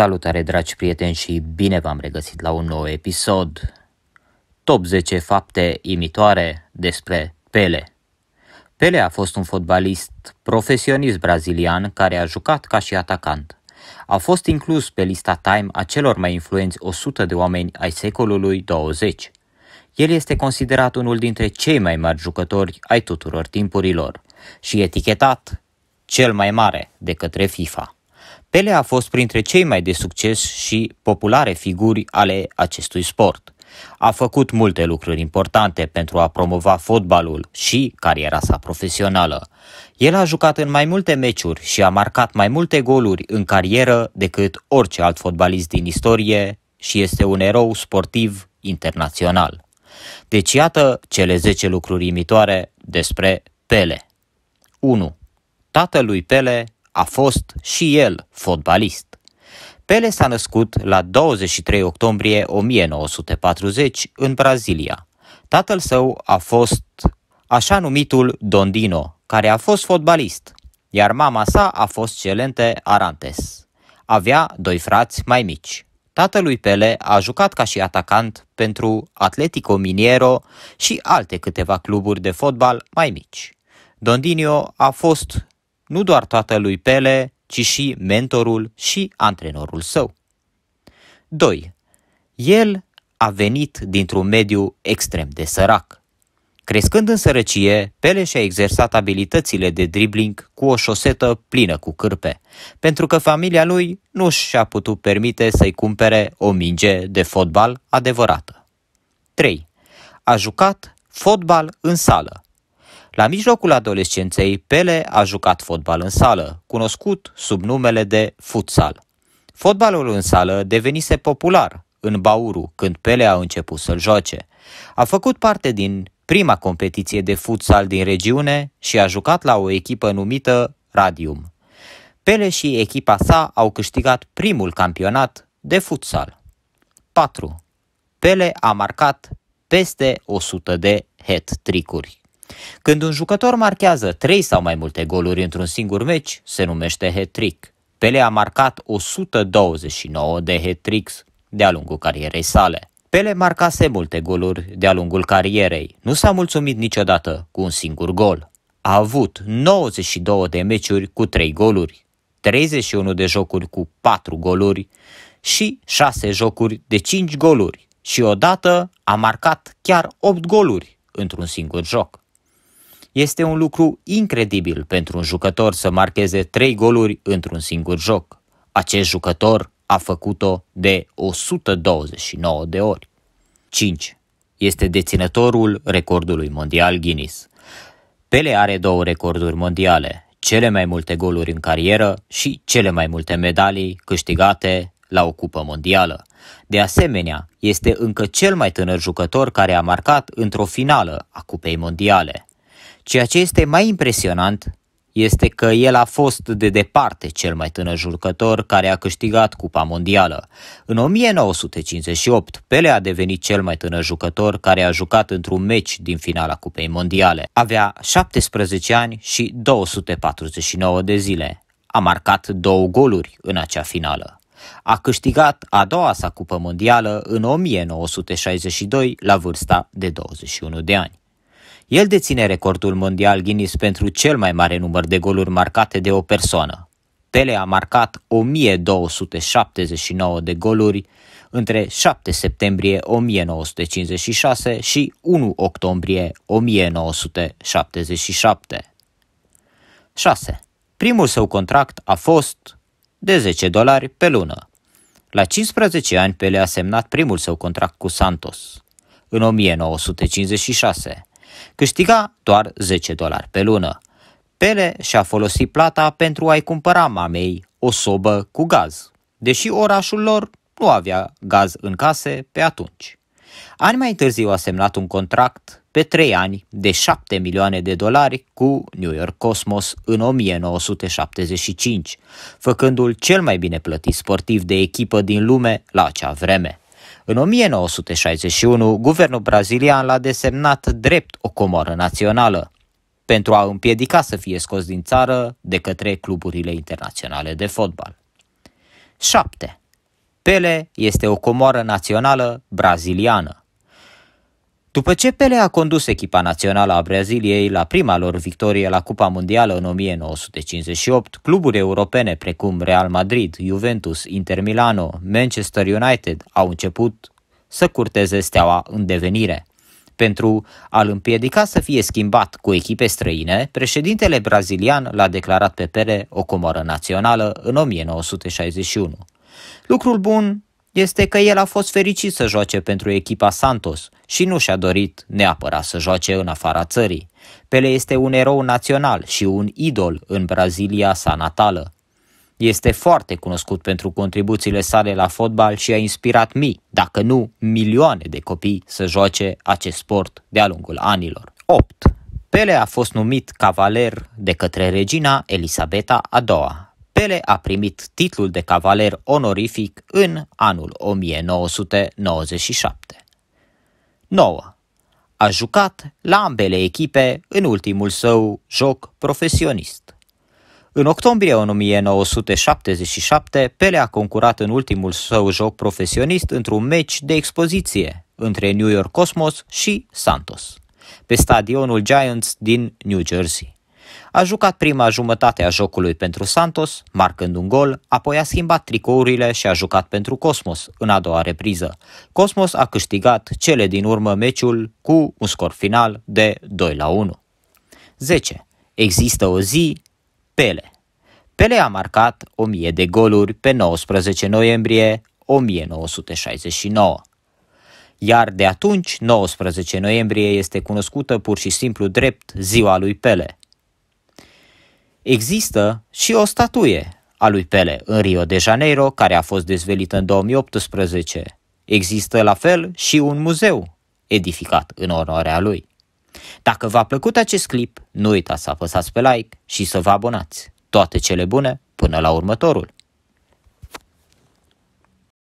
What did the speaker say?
Salutare dragi prieteni și bine v-am regăsit la un nou episod Top 10 fapte imitoare despre Pele Pele a fost un fotbalist profesionist brazilian care a jucat ca și atacant. A fost inclus pe lista Time a celor mai influenți 100 de oameni ai secolului 20. El este considerat unul dintre cei mai mari jucători ai tuturor timpurilor și etichetat cel mai mare de către FIFA. Pele a fost printre cei mai de succes și populare figuri ale acestui sport. A făcut multe lucruri importante pentru a promova fotbalul și cariera sa profesională. El a jucat în mai multe meciuri și a marcat mai multe goluri în carieră decât orice alt fotbalist din istorie și este un erou sportiv internațional. Deci iată cele 10 lucruri imitoare despre Pele. 1. Tatălui Pele a fost și el fotbalist. Pele s-a născut la 23 octombrie 1940 în Brazilia. Tatăl său a fost așa numitul Dondino, care a fost fotbalist, iar mama sa a fost Celente Arantes. Avea doi frați mai mici. Tatălui Pele a jucat ca și atacant pentru Atletico Miniero și alte câteva cluburi de fotbal mai mici. Dondinio a fost nu doar tatălui Pele, ci și mentorul și antrenorul său. 2. El a venit dintr-un mediu extrem de sărac. Crescând în sărăcie, Pele și-a exersat abilitățile de dribling cu o șosetă plină cu cârpe, pentru că familia lui nu și-a putut permite să-i cumpere o minge de fotbal adevărată. 3. A jucat fotbal în sală, la mijlocul adolescenței, Pele a jucat fotbal în sală, cunoscut sub numele de futsal. Fotbalul în sală devenise popular în Bauru când Pele a început să-l joace. A făcut parte din prima competiție de futsal din regiune și a jucat la o echipă numită Radium. Pele și echipa sa au câștigat primul campionat de futsal. 4. Pele a marcat peste 100 de hat-tricuri. Când un jucător marchează 3 sau mai multe goluri într-un singur meci, se numește hat-trick. Pele a marcat 129 de hat-tricks de-a lungul carierei sale. Pele marcase multe goluri de-a lungul carierei. Nu s-a mulțumit niciodată cu un singur gol. A avut 92 de meciuri cu 3 goluri, 31 de jocuri cu 4 goluri și 6 jocuri de 5 goluri și odată a marcat chiar 8 goluri într-un singur joc. Este un lucru incredibil pentru un jucător să marcheze trei goluri într-un singur joc. Acest jucător a făcut-o de 129 de ori. 5. Este deținătorul recordului mondial Guinness. Pele are două recorduri mondiale, cele mai multe goluri în carieră și cele mai multe medalii câștigate la o cupă mondială. De asemenea, este încă cel mai tânăr jucător care a marcat într-o finală a Cupei Mondiale. Ceea ce este mai impresionant este că el a fost de departe cel mai tânăr jucător care a câștigat Cupa Mondială. În 1958, Pele a devenit cel mai tânăr jucător care a jucat într-un meci din finala Cupei Mondiale. Avea 17 ani și 249 de zile. A marcat două goluri în acea finală. A câștigat a doua sa Cupă Mondială în 1962 la vârsta de 21 de ani. El deține recordul mondial Guinness pentru cel mai mare număr de goluri marcate de o persoană. Pele a marcat 1279 de goluri între 7 septembrie 1956 și 1 octombrie 1977. 6. Primul său contract a fost de 10 dolari pe lună. La 15 ani, Pele a semnat primul său contract cu Santos. În 1956, Câștiga doar 10 dolari pe lună. Pele și-a folosit plata pentru a-i cumpăra mamei o sobă cu gaz, deși orașul lor nu avea gaz în case pe atunci. Ani mai târziu a semnat un contract pe trei ani de 7 milioane de dolari cu New York Cosmos în 1975, făcându-l cel mai bine plătit sportiv de echipă din lume la acea vreme. În 1961, guvernul brazilian l-a desemnat drept o comoră națională pentru a împiedica să fie scos din țară de către cluburile internaționale de fotbal. 7. Pele este o comoară națională braziliană. După ce Pele a condus echipa națională a Braziliei la prima lor victorie la Cupa Mondială în 1958, cluburi europene precum Real Madrid, Juventus, Inter Milano, Manchester United au început să curteze steaua în devenire. Pentru a-l împiedica să fie schimbat cu echipe străine, președintele brazilian l-a declarat pe Pele o comoră națională în 1961. Lucrul bun este că el a fost fericit să joace pentru echipa Santos și nu și-a dorit neapărat să joace în afara țării. Pele este un erou național și un idol în Brazilia sa natală. Este foarte cunoscut pentru contribuțiile sale la fotbal și a inspirat mii, dacă nu milioane de copii să joace acest sport de-a lungul anilor. 8. Pele a fost numit cavaler de către regina Elisabeta a II Pele a primit titlul de cavaler onorific în anul 1997. 9. A jucat la ambele echipe în ultimul său joc profesionist. În octombrie 1977, Pele a concurat în ultimul său joc profesionist într-un meci de expoziție între New York Cosmos și Santos, pe stadionul Giants din New Jersey. A jucat prima jumătate a jocului pentru Santos, marcând un gol, apoi a schimbat tricourile și a jucat pentru Cosmos în a doua repriză. Cosmos a câștigat cele din urmă meciul cu un scor final de 2 la 1. 10. Există o zi, Pele. Pele a marcat 1000 de goluri pe 19 noiembrie 1969 iar de atunci, 19 noiembrie, este cunoscută pur și simplu drept ziua lui Pele. Există și o statuie a lui Pele în Rio de Janeiro, care a fost dezvelită în 2018. Există la fel și un muzeu edificat în onoarea lui. Dacă v-a plăcut acest clip, nu uitați să apăsați pe like și să vă abonați. Toate cele bune, până la următorul!